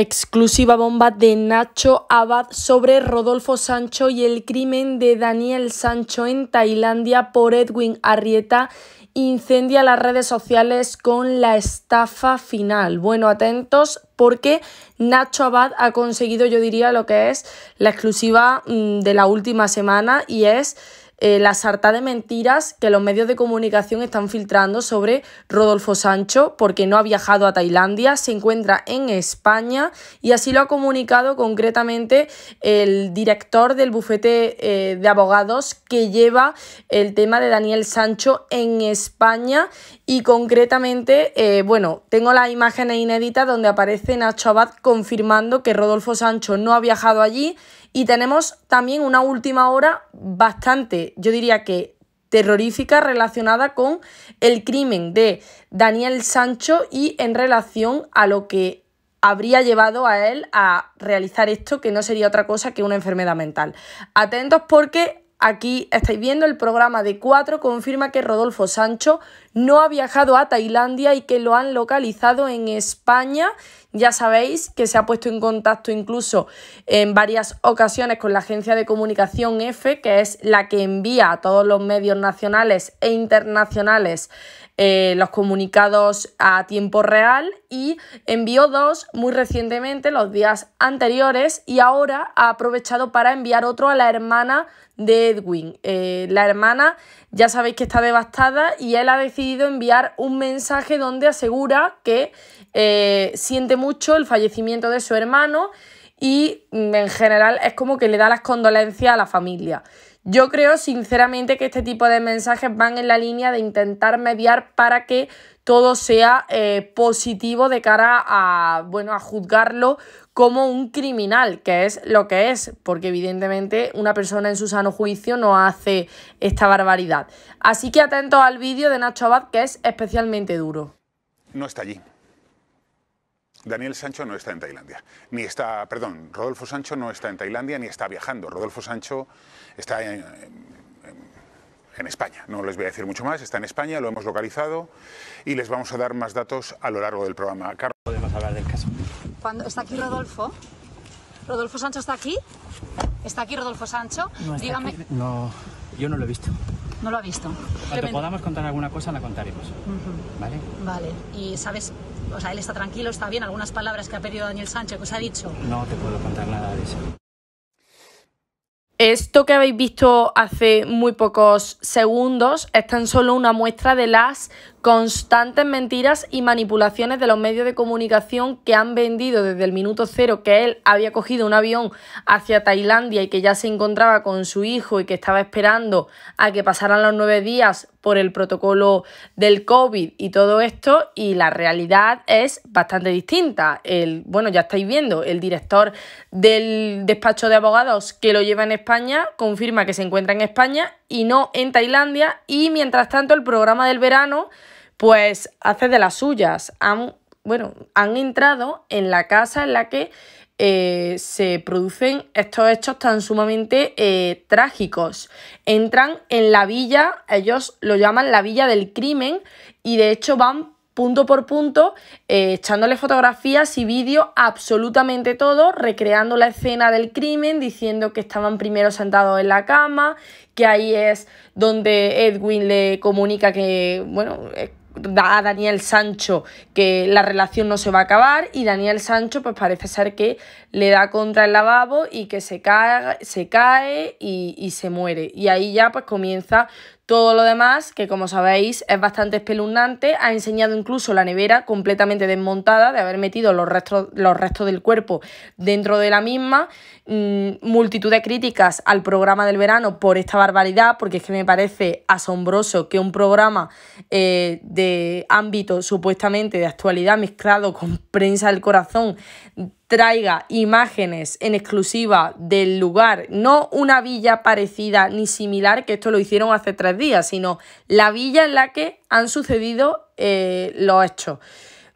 Exclusiva bomba de Nacho Abad sobre Rodolfo Sancho y el crimen de Daniel Sancho en Tailandia por Edwin Arrieta incendia las redes sociales con la estafa final. Bueno, atentos porque Nacho Abad ha conseguido, yo diría, lo que es la exclusiva mm, de la última semana y es eh, la sarta de mentiras que los medios de comunicación están filtrando sobre Rodolfo Sancho porque no ha viajado a Tailandia, se encuentra en España y así lo ha comunicado concretamente el director del bufete eh, de abogados que lleva el tema de Daniel Sancho en España y concretamente, eh, bueno, tengo las imágenes inédita donde aparece Nacho Abad confirmando que Rodolfo Sancho no ha viajado allí y tenemos también una última hora bastante, yo diría que terrorífica relacionada con el crimen de Daniel Sancho y en relación a lo que habría llevado a él a realizar esto que no sería otra cosa que una enfermedad mental. Atentos porque Aquí estáis viendo el programa de 4 confirma que Rodolfo Sancho no ha viajado a Tailandia y que lo han localizado en España. Ya sabéis que se ha puesto en contacto incluso en varias ocasiones con la agencia de comunicación EFE, que es la que envía a todos los medios nacionales e internacionales eh, los comunicados a tiempo real y envió dos muy recientemente, los días anteriores, y ahora ha aprovechado para enviar otro a la hermana de Edwin. Eh, la hermana ya sabéis que está devastada y él ha decidido enviar un mensaje donde asegura que eh, siente mucho el fallecimiento de su hermano y mm, en general es como que le da las condolencias a la familia. Yo creo sinceramente que este tipo de mensajes van en la línea de intentar mediar para que todo sea eh, positivo de cara a, bueno, a juzgarlo como un criminal, que es lo que es, porque evidentemente una persona en su sano juicio no hace esta barbaridad. Así que atento al vídeo de Nacho Abad, que es especialmente duro. No está allí. Daniel Sancho no está en Tailandia, ni está, perdón, Rodolfo Sancho no está en Tailandia ni está viajando. Rodolfo Sancho está en, España, no les voy a decir mucho más, está en España, lo hemos localizado y les vamos a dar más datos a lo largo del programa. Carlos. Podemos hablar del caso. está aquí Rodolfo, Rodolfo Sancho está aquí, está aquí Rodolfo Sancho, dígame. No, yo no lo he visto. No lo ha visto. Cuando podamos contar alguna cosa la contaremos. Vale. ¿Y sabes o sea, él está tranquilo, está bien, algunas palabras que ha pedido Daniel Sánchez, que os ha dicho. No te puedo contar nada de eso. Esto que habéis visto hace muy pocos segundos es tan solo una muestra de las constantes mentiras y manipulaciones de los medios de comunicación que han vendido desde el minuto cero que él había cogido un avión hacia Tailandia y que ya se encontraba con su hijo y que estaba esperando a que pasaran los nueve días por el protocolo del COVID y todo esto y la realidad es bastante distinta. El, bueno, ya estáis viendo, el director del despacho de abogados que lo lleva en España España confirma que se encuentra en España y no en Tailandia. Y mientras tanto, el programa del verano, pues hace de las suyas. Han, bueno, han entrado en la casa en la que eh, se producen estos hechos tan sumamente eh, trágicos. Entran en la villa, ellos lo llaman la villa del crimen, y de hecho van punto por punto, eh, echándole fotografías y vídeos, absolutamente todo, recreando la escena del crimen, diciendo que estaban primero sentados en la cama, que ahí es donde Edwin le comunica que, bueno, eh, da a Daniel Sancho que la relación no se va a acabar y Daniel Sancho pues parece ser que le da contra el lavabo y que se cae, se cae y, y se muere. Y ahí ya pues comienza todo lo demás, que como sabéis es bastante espeluznante, ha enseñado incluso la nevera completamente desmontada de haber metido los restos, los restos del cuerpo dentro de la misma. Mm, multitud de críticas al programa del verano por esta barbaridad, porque es que me parece asombroso que un programa eh, de ámbito supuestamente de actualidad mezclado con prensa del corazón traiga imágenes en exclusiva del lugar, no una villa parecida ni similar, que esto lo hicieron hace tres días, sino la villa en la que han sucedido eh, los hechos.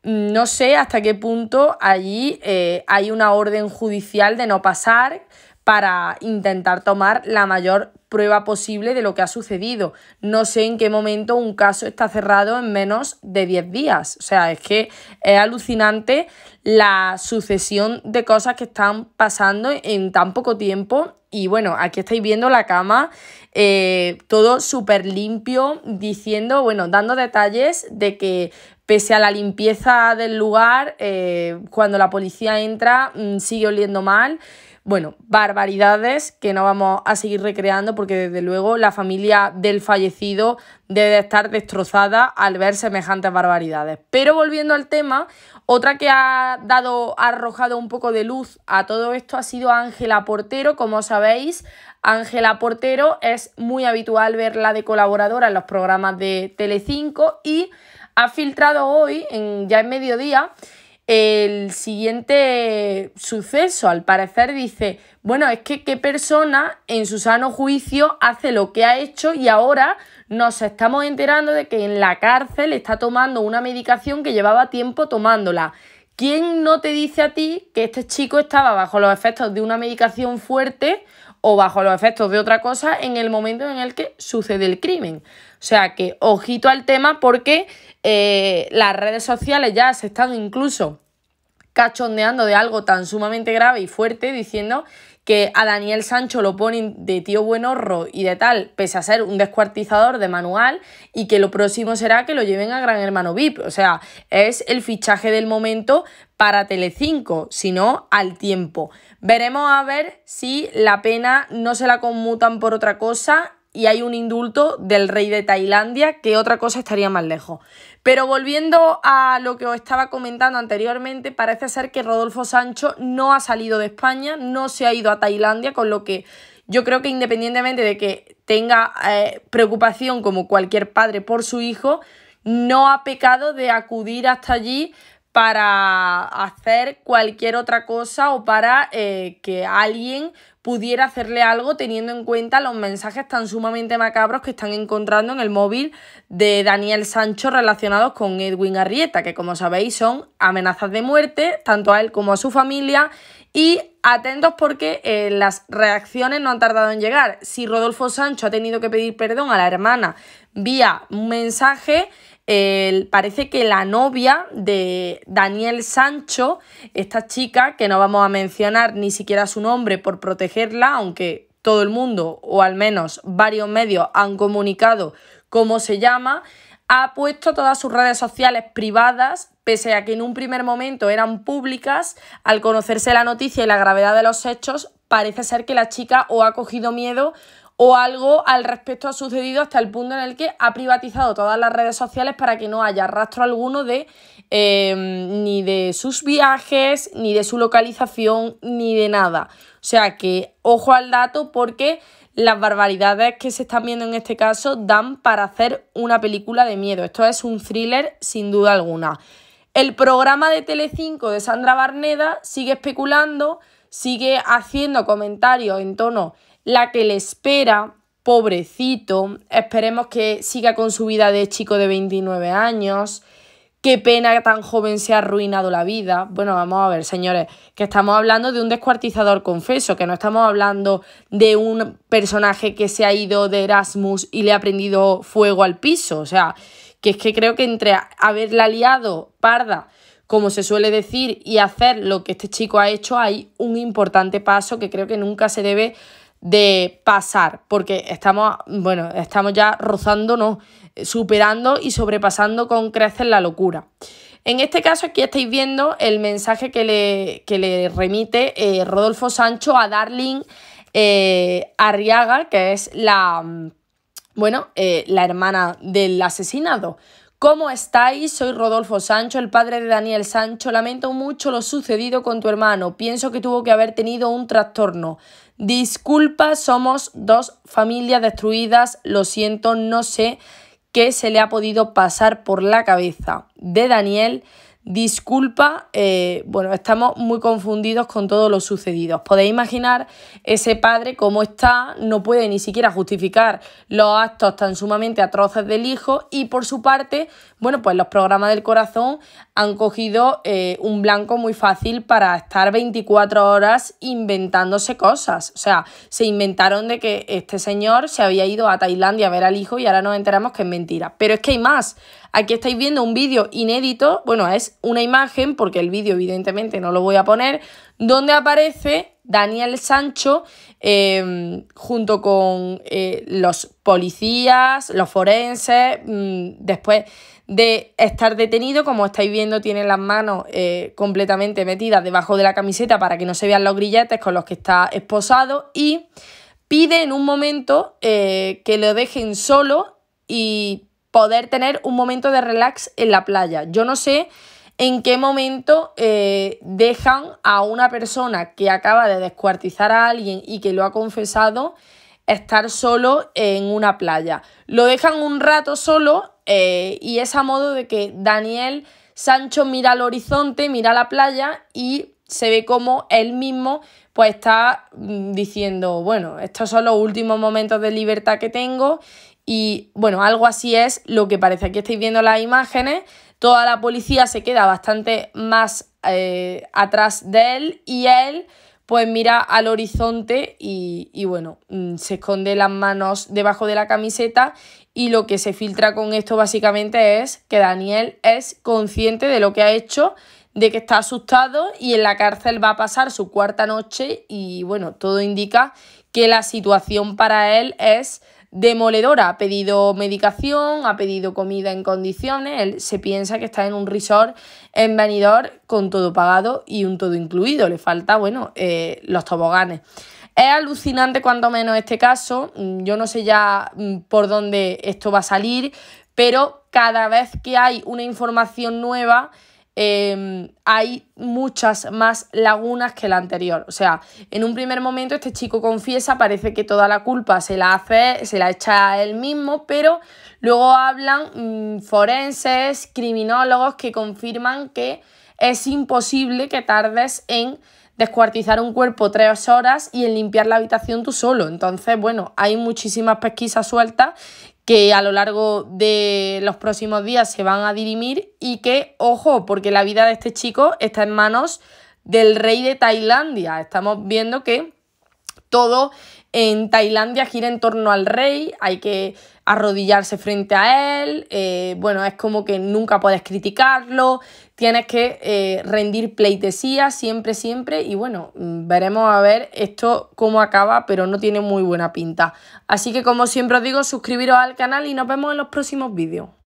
Mm, no sé hasta qué punto allí eh, hay una orden judicial de no pasar para intentar tomar la mayor prueba posible de lo que ha sucedido. No sé en qué momento un caso está cerrado en menos de 10 días. O sea, es que es alucinante la sucesión de cosas que están pasando en tan poco tiempo. Y bueno, aquí estáis viendo la cama, eh, todo súper limpio, diciendo, bueno, dando detalles de que pese a la limpieza del lugar, eh, cuando la policía entra, mm, sigue oliendo mal. Bueno, barbaridades que no vamos a seguir recreando porque desde luego la familia del fallecido debe estar destrozada al ver semejantes barbaridades. Pero volviendo al tema, otra que ha dado, arrojado un poco de luz a todo esto ha sido Ángela Portero. Como sabéis, Ángela Portero es muy habitual verla de colaboradora en los programas de Telecinco y ha filtrado hoy, en, ya en mediodía, el siguiente suceso. Al parecer dice, bueno, es que qué persona en su sano juicio hace lo que ha hecho y ahora nos estamos enterando de que en la cárcel está tomando una medicación que llevaba tiempo tomándola. ¿Quién no te dice a ti que este chico estaba bajo los efectos de una medicación fuerte o bajo los efectos de otra cosa en el momento en el que sucede el crimen? O sea que ojito al tema porque eh, las redes sociales ya se están incluso cachondeando de algo tan sumamente grave y fuerte diciendo que a Daniel Sancho lo ponen de tío horro y de tal, pese a ser un descuartizador de manual, y que lo próximo será que lo lleven a Gran Hermano VIP. O sea, es el fichaje del momento para Telecinco, sino al tiempo. Veremos a ver si la pena no se la conmutan por otra cosa y hay un indulto del rey de Tailandia, que otra cosa estaría más lejos. Pero volviendo a lo que os estaba comentando anteriormente, parece ser que Rodolfo Sancho no ha salido de España, no se ha ido a Tailandia, con lo que yo creo que independientemente de que tenga eh, preocupación como cualquier padre por su hijo, no ha pecado de acudir hasta allí para hacer cualquier otra cosa o para eh, que alguien pudiera hacerle algo teniendo en cuenta los mensajes tan sumamente macabros que están encontrando en el móvil de Daniel Sancho relacionados con Edwin Arrieta, que como sabéis son amenazas de muerte tanto a él como a su familia y atentos porque eh, las reacciones no han tardado en llegar. Si Rodolfo Sancho ha tenido que pedir perdón a la hermana vía mensaje, parece que la novia de Daniel Sancho, esta chica, que no vamos a mencionar ni siquiera su nombre por protegerla, aunque todo el mundo, o al menos varios medios, han comunicado cómo se llama, ha puesto todas sus redes sociales privadas, pese a que en un primer momento eran públicas, al conocerse la noticia y la gravedad de los hechos, parece ser que la chica o ha cogido miedo o algo al respecto ha sucedido hasta el punto en el que ha privatizado todas las redes sociales para que no haya rastro alguno de em, ni de sus viajes, ni de su localización, ni de nada. O sea que ojo al dato porque las barbaridades que se están viendo en este caso dan para hacer una película de miedo. Esto es un thriller sin duda alguna. El programa de Telecinco de Sandra Barneda sigue especulando, sigue haciendo comentarios en tono la que le espera, pobrecito, esperemos que siga con su vida de chico de 29 años. Qué pena que tan joven se ha arruinado la vida. Bueno, vamos a ver, señores, que estamos hablando de un descuartizador confeso, que no estamos hablando de un personaje que se ha ido de Erasmus y le ha prendido fuego al piso. O sea, que es que creo que entre haberla liado parda, como se suele decir, y hacer lo que este chico ha hecho, hay un importante paso que creo que nunca se debe de pasar, porque estamos, bueno, estamos ya rozándonos, eh, superando y sobrepasando con creces la locura. En este caso aquí estáis viendo el mensaje que le, le remite eh, Rodolfo Sancho a Darling eh, Arriaga, que es la, mm, bueno, la hermana del asesinado. ¿Cómo estáis? Soy Rodolfo Sancho, el padre de Daniel Sancho. Lamento mucho lo sucedido con tu hermano. Pienso que tuvo que haber tenido un trastorno. Disculpa, somos dos familias destruidas, lo siento, no sé qué se le ha podido pasar por la cabeza de Daniel Disculpa, eh, bueno, estamos muy confundidos con todo lo sucedido. podéis imaginar ese padre cómo está, no puede ni siquiera justificar los actos tan sumamente atroces del hijo y por su parte, bueno, pues los programas del corazón han cogido eh, un blanco muy fácil para estar 24 horas inventándose cosas. O sea, se inventaron de que este señor se había ido a Tailandia a ver al hijo y ahora nos enteramos que es mentira. Pero es que hay más. Aquí estáis viendo un vídeo inédito, bueno, es una imagen, porque el vídeo evidentemente no lo voy a poner, donde aparece Daniel Sancho em, junto con eh, los policías, los forenses, mm, después de estar detenido, como estáis viendo, tiene las manos eh, completamente metidas debajo de la camiseta para que no se vean los grilletes con los que está esposado y pide en un momento eh, que lo dejen solo y poder tener un momento de relax en la playa. Yo no sé en qué momento eh, dejan a una persona que acaba de descuartizar a alguien y que lo ha confesado estar solo en una playa. Lo dejan un rato solo eh, y es a modo de que Daniel Sancho mira al horizonte, mira la playa y se ve como él mismo pues está mm, diciendo, bueno, estos son los últimos momentos de libertad que tengo y bueno, algo así es lo que parece. Aquí estáis viendo las imágenes Toda la policía se queda bastante más eh, atrás de él y él pues mira al horizonte y, y, bueno, mm, se esconde las manos debajo de la camiseta y lo que se filtra con esto básicamente es que Daniel es consciente de lo que ha hecho, de que está asustado y en la cárcel va a pasar su cuarta noche y bueno, todo indica que la situación para él es demoledora. Ha pedido medicación, ha pedido comida en condiciones. Él se piensa que está en un resort en Benidorm con todo pagado y un todo incluido. Le falta, bueno, eh, los toboganes. Es alucinante cuanto menos este caso. Mm, yo no sé ya mm, por dónde esto va a salir, pero cada vez que hay una información nueva Em, hay muchas más lagunas que la anterior. O sea, en un primer momento este chico confiesa, parece que toda la culpa se la hace, se la echa a él mismo, pero luego hablan mm, forenses, criminólogos que confirman que es imposible que tardes en descuartizar un cuerpo tres horas y en limpiar la habitación tú solo. Entonces, bueno, hay muchísimas pesquisas sueltas que a lo largo de los próximos días se van a dirimir y que, ojo, porque la vida de este chico está en manos del rey de Tailandia. Estamos viendo que todo en Tailandia gira en torno al rey, hay que arrodillarse frente a él, eh, bueno, es como que nunca puedes criticarlo, tienes que eh, rendir pleitesía siempre, siempre, y bueno, mm, veremos a ver esto cómo acaba, pero no tiene muy buena pinta. Así que como siempre os digo, suscribiros al canal y nos vemos en los próximos vídeos.